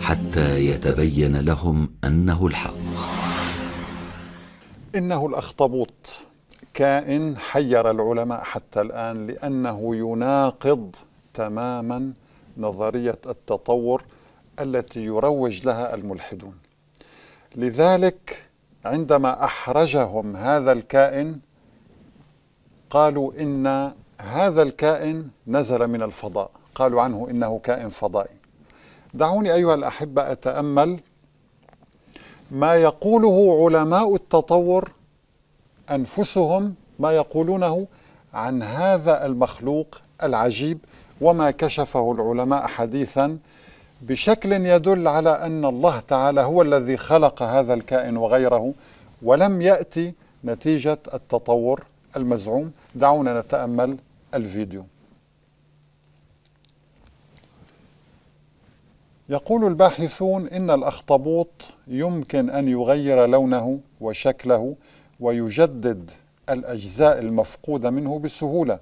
حتى يتبين لهم انه الحق انه الاخطبوط كائن حير العلماء حتى الان لانه يناقض تماما نظريه التطور التي يروج لها الملحدون لذلك عندما احرجهم هذا الكائن قالوا ان هذا الكائن نزل من الفضاء قالوا عنه انه كائن فضائي دعوني أيها الأحبة أتأمل ما يقوله علماء التطور أنفسهم ما يقولونه عن هذا المخلوق العجيب وما كشفه العلماء حديثا بشكل يدل على أن الله تعالى هو الذي خلق هذا الكائن وغيره ولم يأتي نتيجة التطور المزعوم دعونا نتأمل الفيديو يقول الباحثون إن الأخطبوط يمكن أن يغير لونه وشكله ويجدد الأجزاء المفقودة منه بسهولة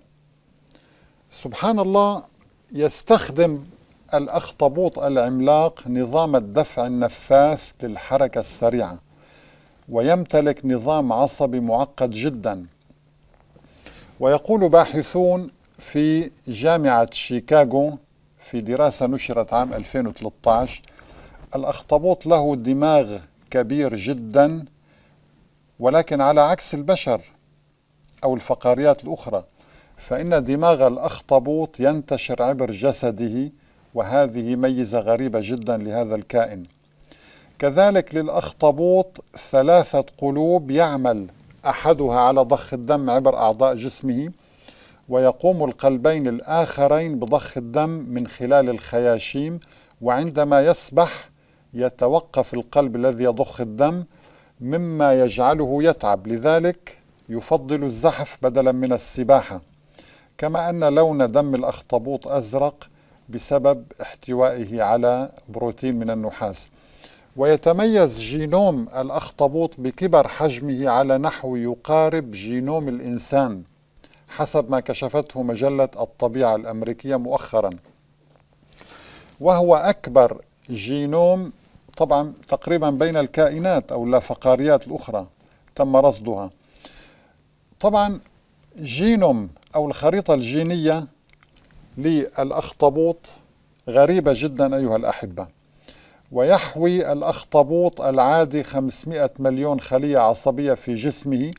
سبحان الله يستخدم الأخطبوط العملاق نظام الدفع النفاث للحركة السريعة ويمتلك نظام عصبي معقد جدا ويقول باحثون في جامعة شيكاغو في دراسة نشرت عام 2013 الأخطبوط له دماغ كبير جدا ولكن على عكس البشر أو الفقاريات الأخرى فإن دماغ الأخطبوط ينتشر عبر جسده وهذه ميزة غريبة جدا لهذا الكائن كذلك للأخطبوط ثلاثة قلوب يعمل أحدها على ضخ الدم عبر أعضاء جسمه ويقوم القلبين الآخرين بضخ الدم من خلال الخياشيم وعندما يسبح يتوقف القلب الذي يضخ الدم مما يجعله يتعب لذلك يفضل الزحف بدلا من السباحة كما أن لون دم الأخطبوط أزرق بسبب احتوائه على بروتين من النحاس ويتميز جينوم الأخطبوط بكبر حجمه على نحو يقارب جينوم الإنسان حسب ما كشفته مجلة الطبيعة الأمريكية مؤخرا وهو أكبر جينوم طبعا تقريبا بين الكائنات أو اللافقاريات الأخرى تم رصدها طبعا جينوم أو الخريطة الجينية للأخطبوط غريبة جدا أيها الأحبة ويحوي الأخطبوط العادي 500 مليون خلية عصبية في جسمه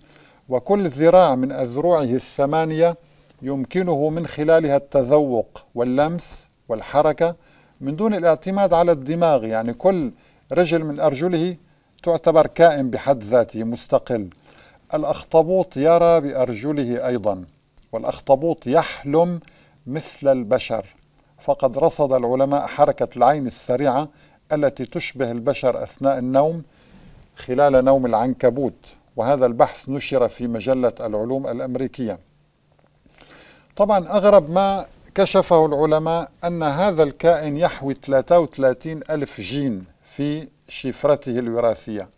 وكل ذراع من أذرعه الثمانية يمكنه من خلالها التذوق واللمس والحركة من دون الاعتماد على الدماغ يعني كل رجل من أرجله تعتبر كائن بحد ذاته مستقل الأخطبوط يرى بأرجله أيضا والأخطبوط يحلم مثل البشر فقد رصد العلماء حركة العين السريعة التي تشبه البشر أثناء النوم خلال نوم العنكبوت وهذا البحث نشر في مجلة العلوم الأمريكية طبعا أغرب ما كشفه العلماء أن هذا الكائن يحوي 33 ألف جين في شفرته الوراثية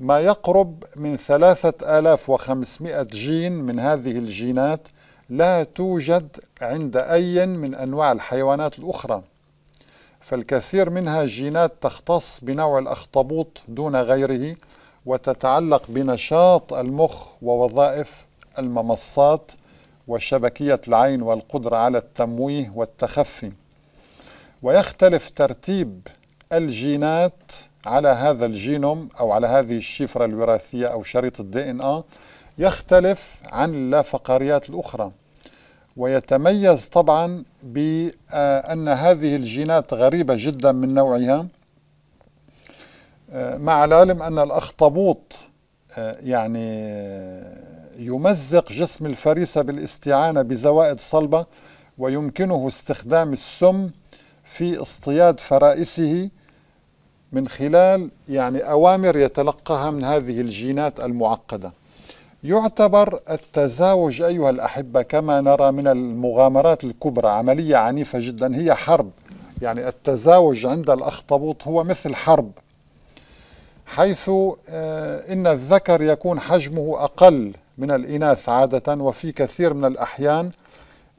ما يقرب من 3500 جين من هذه الجينات لا توجد عند أي من أنواع الحيوانات الأخرى فالكثير منها جينات تختص بنوع الأخطبوط دون غيره وتتعلق بنشاط المخ ووظائف الممصات وشبكية العين والقدرة على التمويه والتخفي ويختلف ترتيب الجينات على هذا الجينوم أو على هذه الشفرة الوراثية أو شريط الـ إن إيه. يختلف عن اللافقاريات الأخرى ويتميز طبعا بأن هذه الجينات غريبة جدا من نوعها مع العلم أن الأخطبوط آه، يعني آه، يمزق جسم الفريسة بالاستعانة بزوائد صلبة ويمكنه استخدام السم في اصطياد فرائسه من خلال يعني أوامر يتلقاها من هذه الجينات المعقدة يعتبر التزاوج أيها الأحبة كما نرى من المغامرات الكبرى عملية عنيفة جدا هي حرب يعني التزاوج عند الأخطبوط هو مثل حرب حيث آه، إن الذكر يكون حجمه أقل من الإناث عادة وفي كثير من الأحيان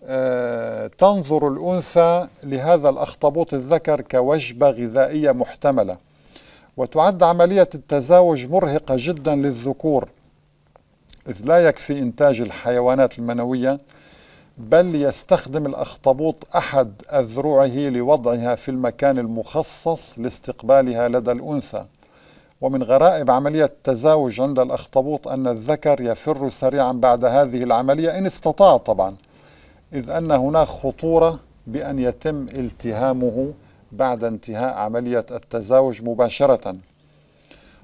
آه، تنظر الأنثى لهذا الأخطبوط الذكر كوجبة غذائية محتملة وتعد عملية التزاوج مرهقة جدا للذكور إذ لا يكفي إنتاج الحيوانات المنوية بل يستخدم الأخطبوط أحد أذرعه لوضعها في المكان المخصص لاستقبالها لدى الأنثى ومن غرائب عملية التزاوج عند الأخطبوط أن الذكر يفر سريعا بعد هذه العملية إن استطاع طبعا إذ أن هناك خطورة بأن يتم التهامه بعد انتهاء عملية التزاوج مباشرة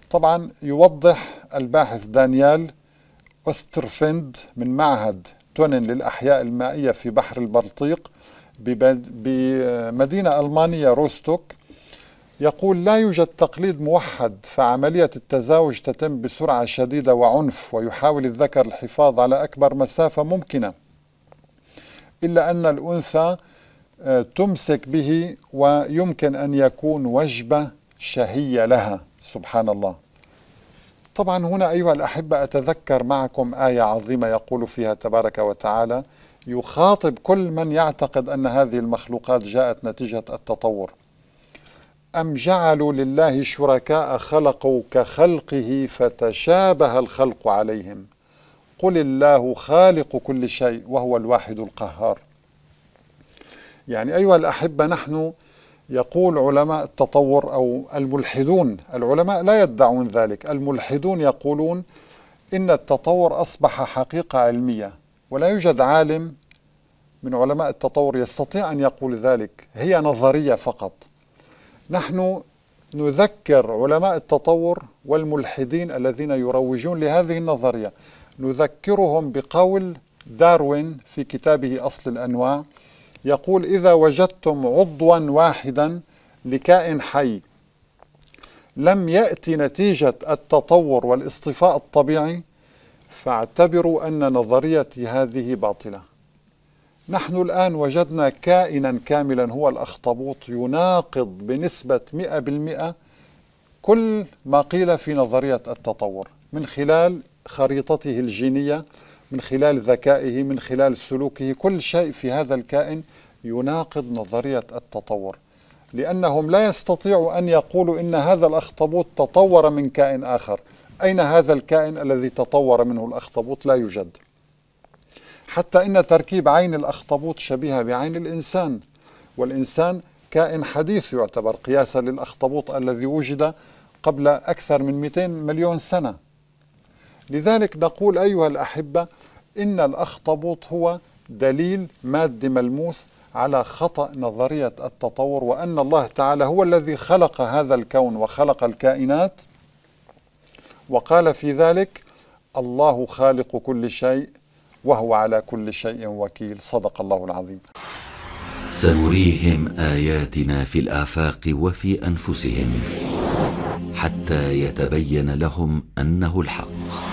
طبعا يوضح الباحث دانيال أسترفند من معهد تونن للأحياء المائية في بحر البلطيق بمدينة ألمانية روستوك يقول لا يوجد تقليد موحد فعملية التزاوج تتم بسرعة شديدة وعنف ويحاول الذكر الحفاظ على أكبر مسافة ممكنة إلا أن الأنثى آه، تمسك به ويمكن أن يكون وجبة شهية لها سبحان الله طبعا هنا أيها الأحبة أتذكر معكم آية عظيمة يقول فيها تبارك وتعالى يخاطب كل من يعتقد أن هذه المخلوقات جاءت نتيجة التطور أم جعلوا لله شركاء خلقوا كخلقه فتشابه الخلق عليهم قل الله خالق كل شيء وهو الواحد القهار يعني أيها الأحبة نحن يقول علماء التطور أو الملحدون العلماء لا يدعون ذلك الملحدون يقولون إن التطور أصبح حقيقة علمية ولا يوجد عالم من علماء التطور يستطيع أن يقول ذلك هي نظرية فقط نحن نذكر علماء التطور والملحدين الذين يروجون لهذه النظرية نذكرهم بقول داروين في كتابه أصل الأنواع يقول إذا وجدتم عضوا واحدا لكائن حي لم يأتي نتيجة التطور والاصطفاء الطبيعي فاعتبروا أن نظريتي هذه باطلة نحن الآن وجدنا كائنا كاملا هو الأخطبوط يناقض بنسبة 100% كل ما قيل في نظرية التطور من خلال خريطته الجينية من خلال ذكائه من خلال سلوكه كل شيء في هذا الكائن يناقض نظرية التطور لأنهم لا يستطيعوا أن يقولوا إن هذا الأخطبوط تطور من كائن آخر أين هذا الكائن الذي تطور منه الأخطبوط لا يوجد حتى إن تركيب عين الأخطبوط شبيهة بعين الإنسان والإنسان كائن حديث يعتبر قياسا للأخطبوط الذي وجد قبل أكثر من 200 مليون سنة لذلك نقول أيها الأحبة إن الأخطبوط هو دليل مادي ملموس على خطأ نظرية التطور وأن الله تعالى هو الذي خلق هذا الكون وخلق الكائنات وقال في ذلك الله خالق كل شيء وهو على كل شيء وكيل صدق الله العظيم سنريهم اياتنا في الافاق وفي انفسهم حتى يتبين لهم انه الحق